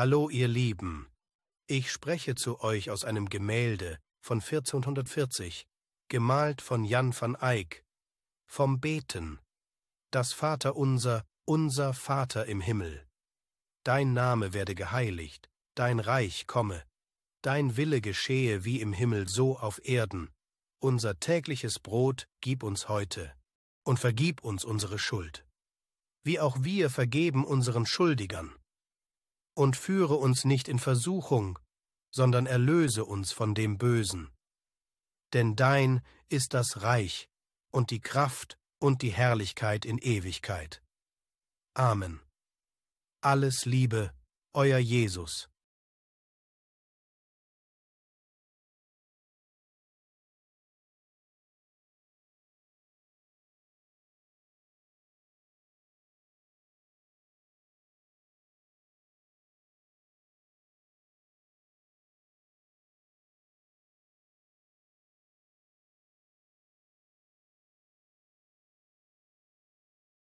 Hallo ihr Lieben, ich spreche zu euch aus einem Gemälde von 1440, gemalt von Jan van Eyck, vom Beten, das Vater unser, unser Vater im Himmel. Dein Name werde geheiligt, dein Reich komme, dein Wille geschehe wie im Himmel so auf Erden. Unser tägliches Brot gib uns heute und vergib uns unsere Schuld, wie auch wir vergeben unseren Schuldigern und führe uns nicht in Versuchung, sondern erlöse uns von dem Bösen. Denn dein ist das Reich und die Kraft und die Herrlichkeit in Ewigkeit. Amen. Alles Liebe, euer Jesus.